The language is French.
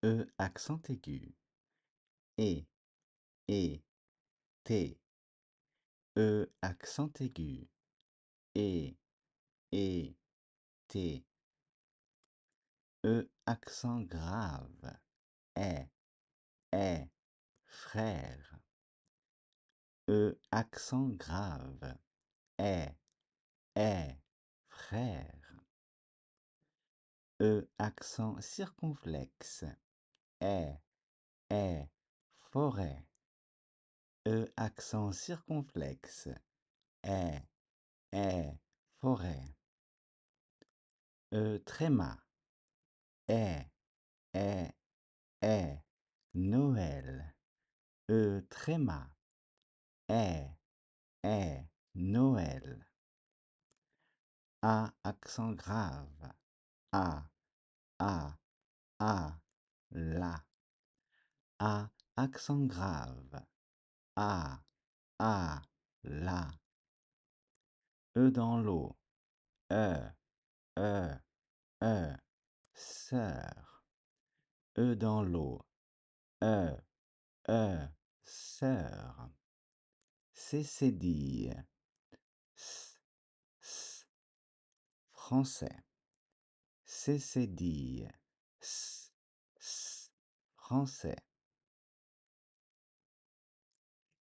E accent aigu, E, E, T, E accent aigu, E, E, T, E accent grave, E, E, frère, E accent grave, E, E, frère, E accent circonflexe, e e forêt. E accent circonflexe. et e forêt. E tréma. e e e Noël. E tréma. e e Noël. A accent grave. A, a, a la à accent grave A, A, la e dans l'eau e e e sœur e dans l'eau e e sœur c'est dit. s s français c'est dit français